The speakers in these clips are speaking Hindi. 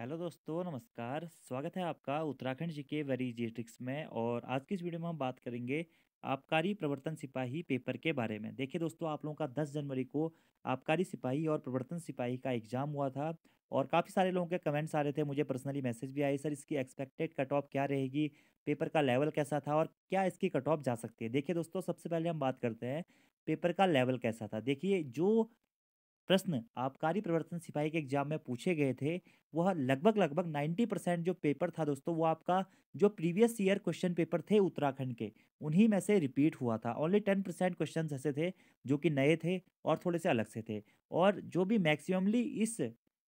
हेलो दोस्तों नमस्कार स्वागत है आपका उत्तराखंड जी के वेरीजेटिक्स में और आज की इस वीडियो में हम बात करेंगे आबकारी प्रवर्तन सिपाही पेपर के बारे में देखिए दोस्तों आप लोगों का 10 जनवरी को आबकारी सिपाही और प्रवर्तन सिपाही का एग्ज़ाम हुआ था और काफ़ी सारे लोगों के कमेंट्स आ रहे थे मुझे पर्सनली मैसेज भी आए सर इसकी एक्सपेक्टेड कट ऑफ क्या रहेगी पेपर का लेवल कैसा था और क्या इसकी कट ऑफ जा सकती है देखिए दोस्तों सबसे पहले हम बात करते हैं पेपर का लेवल कैसा था देखिए जो प्रश्न आबकारी प्रवर्तन सिपाही के एग्जाम में पूछे गए थे वह लगभग लगभग 90 परसेंट जो पेपर था दोस्तों वो आपका जो प्रीवियस ईयर क्वेश्चन पेपर थे उत्तराखंड के उन्हीं में से रिपीट हुआ था ओनली टेन परसेंट क्वेश्चन ऐसे थे जो कि नए थे और थोड़े से अलग से थे और जो भी मैक्सिममली इस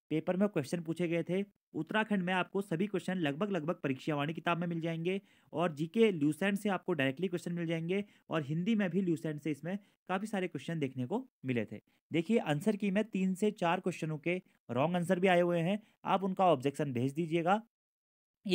पेपर में क्वेश्चन पूछे गए थे उत्तराखंड में आपको सभी क्वेश्चन लगभग लगभग परीक्षा वाणी किताब में मिल जाएंगे और जीके ल्यूसेंट से आपको डायरेक्टली क्वेश्चन मिल जाएंगे और हिंदी में भी ल्यूसेंट से इसमें काफ़ी सारे क्वेश्चन देखने को मिले थे देखिए आंसर की में तीन से चार क्वेश्चनों के रॉन्ग आंसर भी आए हुए हैं आप उनका ऑब्जेक्शन भेज दीजिएगा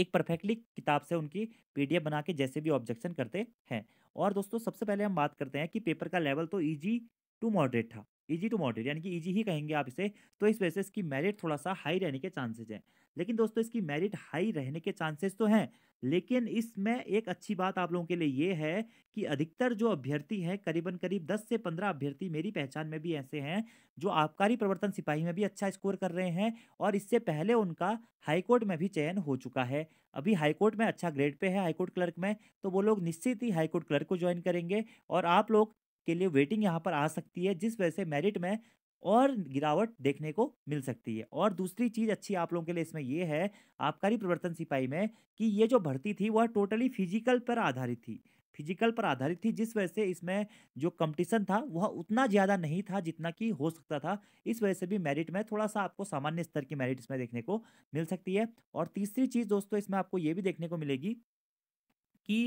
एक परफेक्टली किताब से उनकी पी बना के जैसे भी ऑब्जेक्शन करते हैं और दोस्तों सबसे पहले हम बात करते हैं कि पेपर का लेवल तो ईजी टू मॉडरेट था ईजी टू मॉडरेट यानी कि ईजी ही कहेंगे आप इसे तो इस वजह से इसकी मेरिट थोड़ा सा हाई रहने के चांसेज हैं लेकिन दोस्तों इसकी मेरिट हाई रहने के चांसेस तो हैं लेकिन इसमें एक अच्छी बात आप लोगों के लिए ये है कि अधिकतर जो अभ्यर्थी हैं करीबन करीब 10 से 15 अभ्यर्थी मेरी पहचान में भी ऐसे हैं जो आबकारी प्रवर्तन सिपाही में भी अच्छा स्कोर कर रहे हैं और इससे पहले उनका हाईकोर्ट में भी चयन हो चुका है अभी हाईकोर्ट में अच्छा ग्रेड पे है हाईकोर्ट क्लर्क में तो वो लोग निश्चित ही हाईकोर्ट क्लर्क को ज्वाइन करेंगे और आप लोग के लिए वेटिंग यहाँ पर आ सकती है जिस वजह से मेरिट में और गिरावट देखने को मिल सकती है और दूसरी चीज़ अच्छी आप लोगों के लिए इसमें यह है आबकारी प्रवर्तन सिपाही में कि ये जो भर्ती थी वह टोटली फिजिकल पर आधारित थी फिजिकल पर आधारित थी जिस वजह से इसमें जो कंपटीशन था वह उतना ज़्यादा नहीं था जितना कि हो सकता था इस वजह से भी मेरिट में थोड़ा सा आपको सामान्य स्तर की मेरिट इसमें देखने को मिल सकती है और तीसरी चीज़ दोस्तों इसमें आपको ये भी देखने को मिलेगी की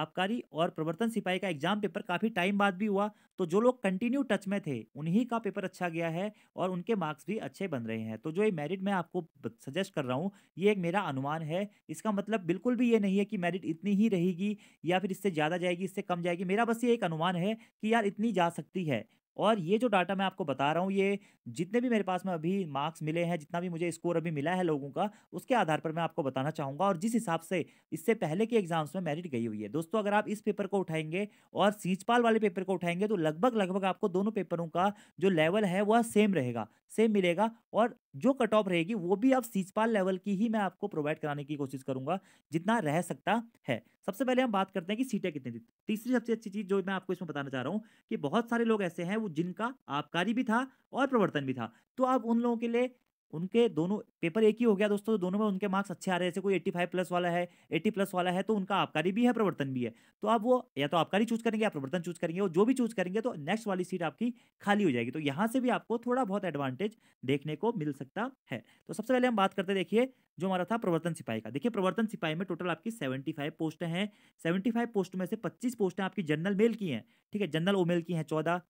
आबकारी और प्रवर्तन सिपाही का एग्जाम पेपर काफ़ी टाइम बाद भी हुआ तो जो लोग कंटिन्यू टच में थे उन्हीं का पेपर अच्छा गया है और उनके मार्क्स भी अच्छे बन रहे हैं तो जो ये मेरिट मैं आपको सजेस्ट कर रहा हूँ ये एक मेरा अनुमान है इसका मतलब बिल्कुल भी ये नहीं है कि मेरिट इतनी ही रहेगी या फिर इससे ज़्यादा जाएगी इससे कम जाएगी मेरा बस ये एक अनुमान है कि यार इतनी जा सकती है और ये जो डाटा मैं आपको बता रहा हूँ ये जितने भी मेरे पास में अभी मार्क्स मिले हैं जितना भी मुझे स्कोर अभी मिला है लोगों का उसके आधार पर मैं आपको बताना चाहूँगा और जिस हिसाब से इससे पहले के एग्जाम्स में मेरिट गई हुई है दोस्तों अगर आप इस पेपर को उठाएंगे और सींचपाल वाले पेपर को उठाएंगे तो लगभग लगभग आपको दोनों पेपरों का जो लेवल है वह सेम रहेगा सेम मिलेगा और जो कट ऑफ रहेगी वो भी अब सीचपाल लेवल की ही मैं आपको प्रोवाइड कराने की कोशिश करूंगा जितना रह सकता है सबसे पहले हम बात करते हैं कि सीटें कितनी थी तीसरी सबसे अच्छी चीज़ जो मैं आपको इसमें बताना चाह रहा हूँ कि बहुत सारे लोग ऐसे हैं वो जिनका आबकारी भी था और प्रवर्तन भी था तो आप उन लोगों के लिए उनके दोनों पेपर एक ही हो गया दोस्तों दोनों में उनके मार्क्स अच्छे आ रहे हैं जैसे कोई 85 प्लस वाला है 80 प्लस वाला है तो उनका आबकारी भी है प्रवर्तन भी है तो आप वो या तो आबकारी चूज करेंगे या प्रवर्तन चूज करेंगे और जो भी चूज करेंगे तो नेक्स्ट वाली सीट आपकी खाली हो जाएगी तो यहाँ से भी आपको थोड़ा बहुत एडवांटेज देखने को मिल सकता है तो सबसे पहले हम बात करते देखिए जो हमारा था प्रवर्तन सिपाही का देखिए प्रवर्तन सिपाही में टोटल आपकी 75 पोस्ट हैं 75 पोस्ट में से 25 पोस्टें आपकी जनरल मेल की हैं ठीक है जनरल ओमेल की हैं चौदह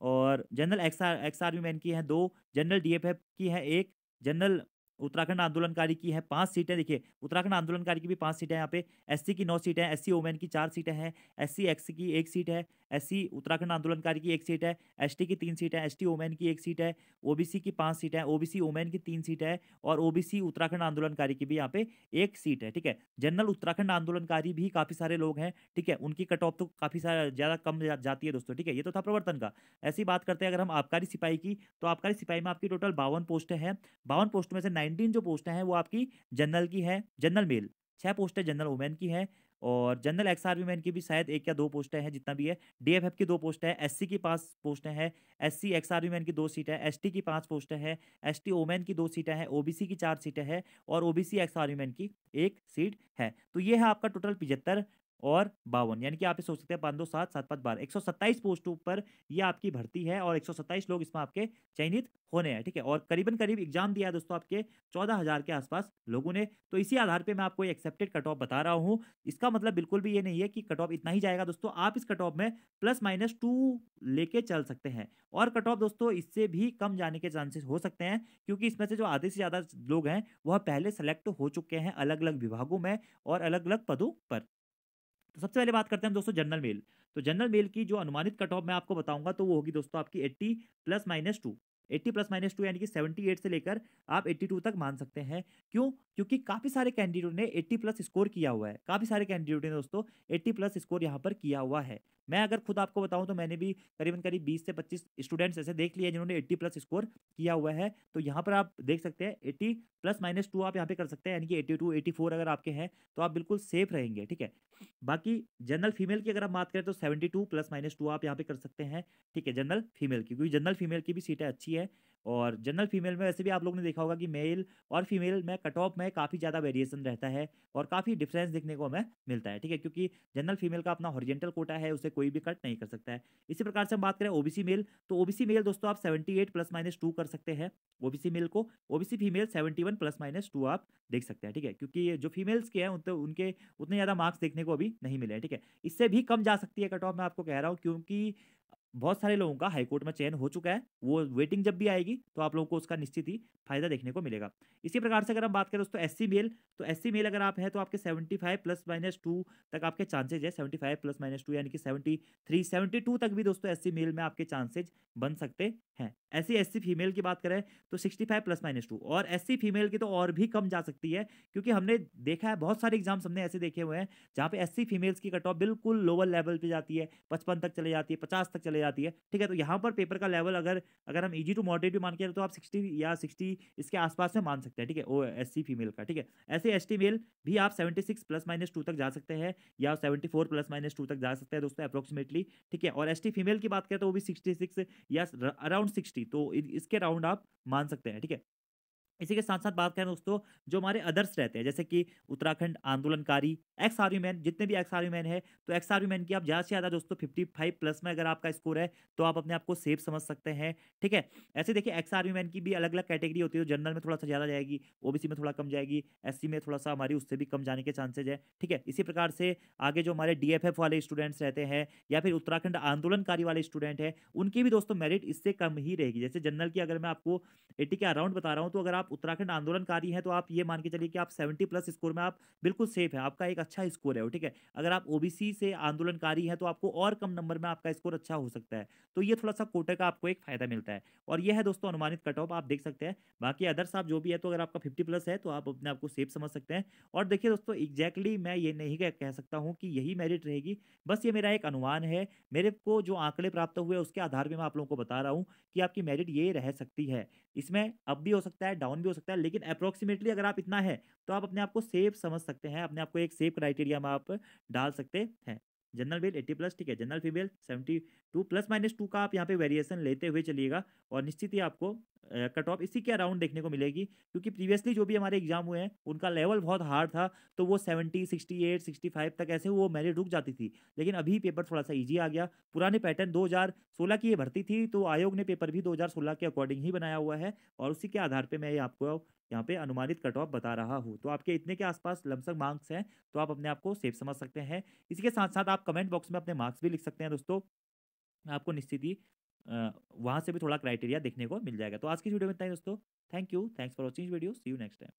और जनरल एक्सआर एक्सआरबी मैन की हैं दो जनरल डी की है एक जनरल उत्तराखंड आंदोलनकारी की है पांच सीटें देखिए उत्तराखंड आंदोलनकारी की भी पांच सीटें यहाँ पे एससी की नौ सीटें हैं एससी ओमेन की चार सीटें हैं एससी एक्स की एक सीट है एससी उत्तराखंड आंदोलनकारी की एक सीट है एसटी की तीन सीट है एसटी ओमैन की एक सीट है ओबीसी की पांच सीट है ओबीसी ओमैन की तीन सीट है और ओबीसी उत्तराखंड आंदोलनकारी की भी यहाँ पे एक सीट है ठीक है जनरल उत्तराखंड आंदोलनकारी भी काफी सारे लोग हैं ठीक है उनकी कट ऑफ तो काफी सारा ज्यादा कम जा, जाती है दोस्तों ठीक है ये तो था प्रवर्तन का ऐसी बात करते हैं अगर हम आबकारी सिपाही की तो आबकारी सिपाही में आपकी टोटल बावन पोस्टें हैं बावन पोस्ट में से नाइनटीन जो पोस्टें हैं वो आपकी जनरल की है जनरल मेल छह पोस्टें जनरल वुमेन की हैं और जनरल एक्स मैन की भी शायद एक या दो पोस्टें हैं जितना भी है डी की दो पोस्ट है एस की पाँच पोस्टें हैं एस सी मैन की दो सीटें एस टी की पाँच पोस्टें हैं एस टी ओमैन की दो सीटें हैं ओ की चार सीटें हैं और O B C ex man की एक सीट है तो ये है आपका टोटल पिछहत्तर और बावन यानी कि आप सोच सकते हैं पाँच दो सात सात पाँच बारह एक सौ सत्ताईस पोस्टों पर यह आपकी भर्ती है और एक सौ सत्ताईस लोग इसमें आपके चयनित होने हैं ठीक है और करीबन करीब एग्जाम दिया है दोस्तों आपके चौदह हज़ार के आसपास लोगों ने तो इसी आधार पर मैं आपको एक्सेप्टेड कट ऑफ बता रहा हूँ इसका मतलब बिल्कुल भी ये नहीं है कि कट ऑफ इतना ही जाएगा दोस्तों आप इस कट ऑफ में प्लस माइनस टू लेके चल सकते हैं और कट ऑफ दोस्तों इससे भी कम जाने के चांसेस हो सकते हैं क्योंकि इसमें से जो आधे से ज़्यादा लोग हैं वह पहले सेलेक्ट हो चुके हैं अलग अलग विभागों में और अलग अलग पदों पर तो सबसे पहले बात करते हैं दोस्तों जनरल मेल तो जनरल मेल की जो अनुमानित कट ऑफ मैं आपको बताऊंगा तो वो होगी दोस्तों आपकी eighty plus minus two eighty plus minus two यानी कि सेवेंटी एट से लेकर आप एट्टी टू तक मान सकते हैं क्यों क्योंकि काफ़ी सारे कैंडिडेट ने एट्टी प्लस स्कोर किया हुआ है काफ़ी सारे कैंडिडेट ने दोस्तों एट्टी प्लस स्कोर यहाँ पर किया हुआ है मैं अगर खुद आपको बताऊँ तो मैंने भी करीबन करीब बीस से पच्चीस स्टूडेंट्स ऐसे देख लिए जिन्होंने एट्टी प्लस स्कोर किया हुआ है तो यहाँ पर आप देख सकते हैं एट्टी प्लस माइनस टू आप यहाँ पे कर सकते हैं यानी कि 82, 84 अगर आपके हैं तो आप बिल्कुल सेफ रहेंगे ठीक है बाकी जनरल फीमेल की अगर आप बात करें तो seventy two plus minus two आप यहाँ पे कर सकते हैं ठीक है जनरल फीमेल की क्योंकि जनरल फीमेल की भी सीटें अच्छी है और जनरल फीमेल में वैसे भी आप लोगों ने देखा होगा कि मेल और फीमेल में कट ऑफ में काफ़ी ज़्यादा वेरिएशन रहता है और काफ़ी डिफरेंस देखने को हमें मिलता है ठीक है क्योंकि जनरल फीमेल का अपना हॉरिजेंटल कोटा है उसे कोई भी कट नहीं कर सकता है इसी प्रकार से हम बात करें ओबीसी मेल तो ओबीसी मेल दोस्तों आप सेवेंटी प्लस माइनस टू कर सकते हैं ओबीसी मेल को OBC female seventy plus minus two आप देख सकते हैं ठीक है क्योंकि जो फीमेल्स के हैं उनके तो, उनके उतने ज़्यादा मार्क्स देखने को अभी नहीं मिले हैं ठीक है इससे भी कम जा सकती है कट ऑफ मैं आपको कह रहा हूँ क्योंकि बहुत सारे लोगों का हाईकोर्ट में चयन हो चुका है वो वेटिंग जब भी आएगी तो आप लोगों को उसका निश्चित ही फायदा देखने को मिलेगा इसी प्रकार से अगर हम बात करें दोस्तों एस मेल तो एस मेल अगर आप हैं तो आपके 75 प्लस माइनस टू तक आपके चांसेज है 75 प्लस माइनस टू यानी कि 73 72 तक भी दोस्तों एस मेल में आपके चांसेज बन सकते हैं ऐसी एस फीमेल की बात करें तो फाइव प्लस माइनस टू और एस फीमेल की तो और भी कम जा सकती है क्योंकि हमने देखा है बहुत सारे एग्जाम्स हमने ऐसे देखे हुए हैं जहाँ पे एस फीमेल्स की कट ऑफ बिल्कुल लोअर लेवल पर जाती है पचपन तक चले जाती है पचास तक चले चले जाती है ठीक है तो यहाँ पर पेपर का लेवल अगर अगर हम ईजी टू मॉडरेट भी मान के तो आप सिक्सटी या सिक्सटी इसके आसपास में मान सकते हैं ठीक है ओ एस फीमेल का ठीक है ऐसे एस मेल भी आप seventy six plus minus two तक जा सकते हैं या seventy four plus minus two तक जा सकते हैं दोस्तों अप्रोक्सीमेटली ठीक है और एस फीमेल की बात करें तो वो भी सिक्सटी सिक्स या अराउंड सिक्सटी तो इसके अराउंड आप मान सकते हैं ठीक है इसी के साथ साथ बात करें दोस्तों जो हमारे अदर्स रहते हैं जैसे कि उत्तराखंड आंदोलनकारी एक्स आर्मी मैन जितने भी एक्स आर्मी मैन है तो एक्स आर्मी मैन की आप ज़्यादा से ज़्यादा दोस्तों फिफ्टी फाइव प्लस में अगर आपका स्कोर है तो आप अपने आप को सेफ समझ सकते हैं ठीक है ऐसे देखिए एक्स आर्मी मैन की भी अलग अलग कैटेगरी होती है तो जनरल में थोड़ा सा ज़्यादा जाएगी सी में थोड़ा कम जाएगी सी में थोड़ा सा हमारी उससे भी कम जाने के चांसेज है ठीक है इसी प्रकार से आगे जो हमारे एफ वाले स्टूडेंट्स रहते हैं या फिर उत्तराखंड आंदोलनकारी वाले स्टूडेंट हैं उनकी भी दोस्तों मेरिट इससे कम ही रहेगी जैसे जनरल की अगर मैं आपको एटी के अराउंड बता रहा हूँ तो अगर आप उत्तराखंड आंदोलनकारी हैं तो आप ये मान के चलिए कि आप सेवेंटी प्लस स्कोर में आप बिल्कुल सेफ है आपका एक अच्छा स्कोर है ठीक है अगर आप ओबीसी से आंदोलनकारी हैं तो आपको और कम नंबर में आपका स्कोर अच्छा हो सकता है तो ये थोड़ा सा कोटे का आपको एक फायदा मिलता है और यह है दोस्तों अनुमानित कट ऑफ आप देख सकते हैं बाकी अदर्स आप जो भी है तो अगर आपका फिफ्टी प्लस है तो आप अपने आपको सेफ समझ सकते हैं और देखिए दोस्तों एग्जैक्टली मैं ये नहीं कह सकता हूँ कि यही मेरिट रहेगी बस ये मेरा एक अनुमान है मेरे को जो आंकड़े प्राप्त हुए उसके आधार पर मैं आप लोगों को बता रहा हूँ कि आपकी मेरिट ये रह सकती है इसमें अप भी हो सकता है डाउन भी हो सकता है लेकिन अप्रोक्सीमेटली अगर आप इतना है तो आप अपने आप को सेफ समझ सकते हैं अपने आपको एक सेफ क्राइटेरिया में आप डाल सकते हैं जनरल मेल 80 प्लस ठीक है general female 72 plus minus two का आप यहाँ पे वेरिएशन लेते हुए चलिएगा और निश्चित ही आपको कट ऑफ इसी के अराउंड देखने को मिलेगी क्योंकि प्रीवियसली जो भी हमारे एग्जाम हुए हैं उनका लेवल बहुत हार्ड था तो वो 70, 68, 65 तक ऐसे वो मेरिट रुक जाती थी लेकिन अभी पेपर थोड़ा सा ईजी आ गया पुराने पैटर्न 2016 की ये भर्ती थी तो आयोग ने पेपर भी 2016 के अकॉर्डिंग ही बनाया हुआ है और उसी के आधार पर मैं ये आपको यहाँ पे अनुमानित कट ऑफ बता रहा हूँ तो आपके इतने के आसपास लमसम मार्क्स हैं तो आप अपने आप को सेफ समझ सकते हैं इसी के साथ साथ आप कमेंट बॉक्स में अपने मार्क्स भी लिख सकते हैं दोस्तों आपको निश्चित ही वहाँ से भी थोड़ा क्राइटेरिया देखने को मिल जाएगा तो आज की वीडियो में इतना ही दोस्तों thank you thanks for watching video see you next time